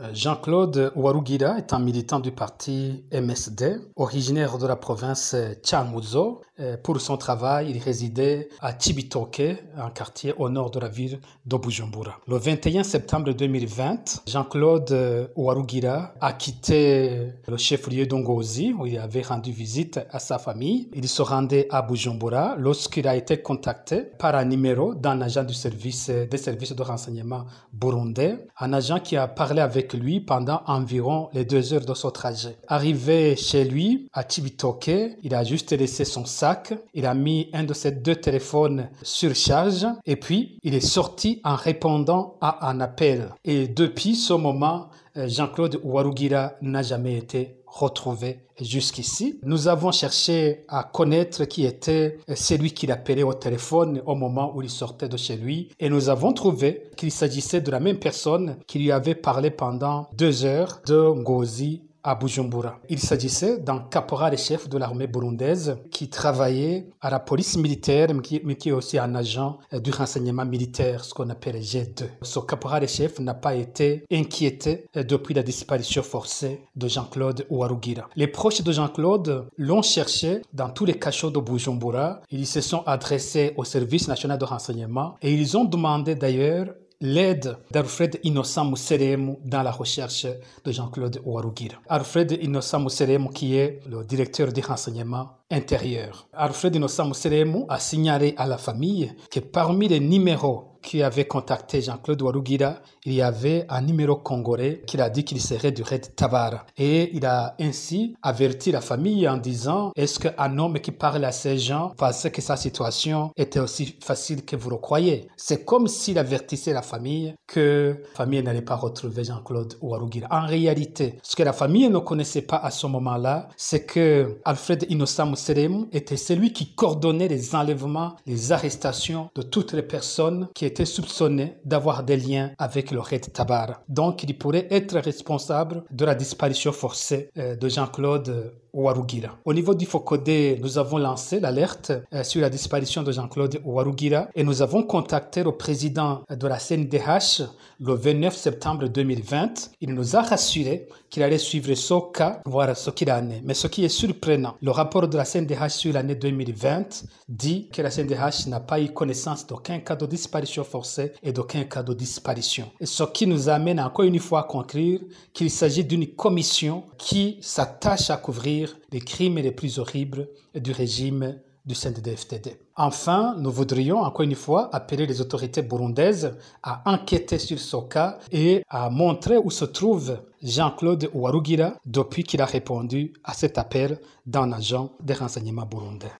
Euh, Jean-Claude Warugira est un militant du parti MSD, originaire de la province Changuzo. Euh, pour son travail, il résidait à Chibitoke, un quartier au nord de la ville Bujumbura Le 21 septembre 2020, Jean-Claude Warugira a quitté le chef-lieu d'Ongozi, où il avait rendu visite à sa famille. Il se rendait à Bujumbura lorsqu'il a été contacté par un numéro d'un agent du service, des services de renseignement burundais, un agent qui a parlé avec lui pendant environ les deux heures de son trajet. Arrivé chez lui, à Chibitoke, il a juste laissé son sac, il a mis un de ses deux téléphones sur charge et puis il est sorti en répondant à un appel. Et depuis ce moment, euh, Jean-Claude Warugira n'a jamais été retrouvé jusqu'ici. Nous avons cherché à connaître qui était euh, celui qui l'appelait au téléphone au moment où il sortait de chez lui et nous avons trouvé qu'il s'agissait de la même personne qui lui avait parlé pendant deux heures de Ngozi à Bujumbura. Il s'agissait d'un caporal-chef de l'armée burundaise qui travaillait à la police militaire, mais qui est aussi un agent euh, du renseignement militaire, ce qu'on appelle G2. Ce caporal-chef n'a pas été inquiété euh, depuis la disparition forcée de Jean-Claude Ouarugira. Les proches de Jean-Claude l'ont cherché dans tous les cachots de Bujumbura. Ils se sont adressés au service national de renseignement et ils ont demandé d'ailleurs l'aide d'Alfred Innocent Mousserem dans la recherche de Jean-Claude Ouarougir. Alfred Innocent Mousserem qui est le directeur des renseignements intérieurs. Alfred Innocent a signalé à la famille que parmi les numéros qui avait contacté Jean-Claude Warugira, il y avait un numéro congolais qui l'a dit qu'il serait du Red Tabara. Et il a ainsi averti la famille en disant Est-ce qu'un homme qui parle à ces gens pensait que sa situation était aussi facile que vous le croyez C'est comme s'il avertissait la famille que la famille n'allait pas retrouver Jean-Claude Warugira. En réalité, ce que la famille ne connaissait pas à ce moment-là, c'est que Alfred Innocent Mousserem était celui qui coordonnait les enlèvements, les arrestations de toutes les personnes qui étaient était soupçonné d'avoir des liens avec le Red Tabar. Donc il pourrait être responsable de la disparition forcée euh, de Jean-Claude euh, Ouarugira. Au niveau du Fokode, nous avons lancé l'alerte euh, sur la disparition de Jean-Claude Ouarugira et nous avons contacté le président de la CNDH le 29 septembre 2020. Il nous a rassuré qu'il allait suivre ce cas, voir ce qu'il en est. Mais ce qui est surprenant, le rapport de la CNDH sur l'année 2020 dit que la CNDH n'a pas eu connaissance d'aucun cas de disparition forcée et d'aucun cas de disparition. Et ce qui nous amène encore une fois à conclure qu'il s'agit d'une commission qui s'attache à couvrir les crimes les plus horribles du régime du CNDD-FTD. Enfin, nous voudrions encore une fois appeler les autorités burundaises à enquêter sur ce cas et à montrer où se trouve Jean-Claude Ouarugira depuis qu'il a répondu à cet appel d'un agent des renseignements burundais.